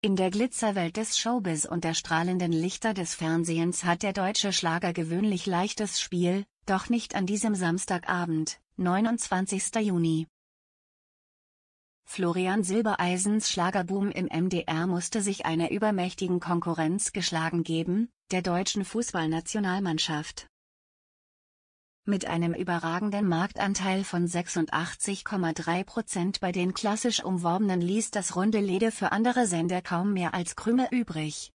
In der Glitzerwelt des Showbiz und der strahlenden Lichter des Fernsehens hat der deutsche Schlager gewöhnlich leichtes Spiel, doch nicht an diesem Samstagabend, 29. Juni. Florian Silbereisens Schlagerboom im MDR musste sich einer übermächtigen Konkurrenz geschlagen geben, der deutschen Fußballnationalmannschaft mit einem überragenden Marktanteil von 86,3% bei den klassisch umworbenen ließ das runde Leder für andere Sender kaum mehr als Krüme übrig.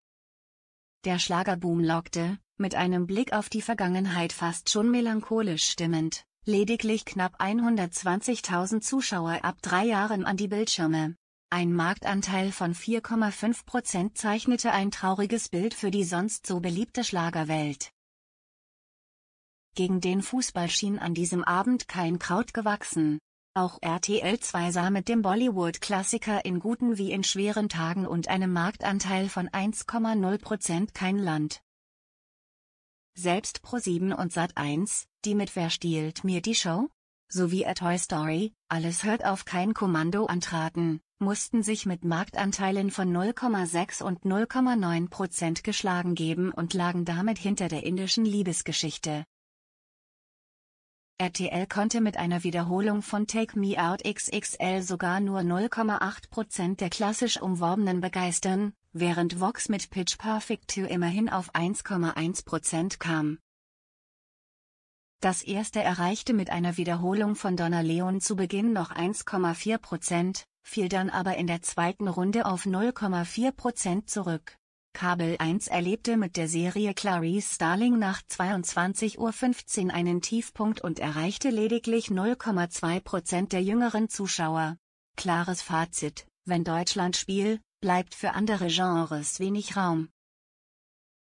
Der Schlagerboom lockte, mit einem Blick auf die Vergangenheit fast schon melancholisch stimmend, lediglich knapp 120.000 Zuschauer ab drei Jahren an die Bildschirme. Ein Marktanteil von 4,5% zeichnete ein trauriges Bild für die sonst so beliebte Schlagerwelt. Gegen den Fußball schien an diesem Abend kein Kraut gewachsen. Auch RTL 2 sah mit dem Bollywood-Klassiker in guten wie in schweren Tagen und einem Marktanteil von 1,0% kein Land. Selbst Pro7 und Sat1, die mit Wer stiehlt mir die Show? sowie A Toy Story, alles hört auf kein Kommando antraten, mussten sich mit Marktanteilen von 0,6 und 0,9% geschlagen geben und lagen damit hinter der indischen Liebesgeschichte. RTL konnte mit einer Wiederholung von Take Me Out XXL sogar nur 0,8% der klassisch Umworbenen begeistern, während Vox mit Pitch Perfect 2 immerhin auf 1,1% kam. Das erste erreichte mit einer Wiederholung von Donna Leon zu Beginn noch 1,4%, fiel dann aber in der zweiten Runde auf 0,4% zurück. Kabel 1 erlebte mit der Serie Clarice Starling nach 22.15 Uhr einen Tiefpunkt und erreichte lediglich 0,2 Prozent der jüngeren Zuschauer. Klares Fazit, wenn Deutschland spielt, bleibt für andere Genres wenig Raum.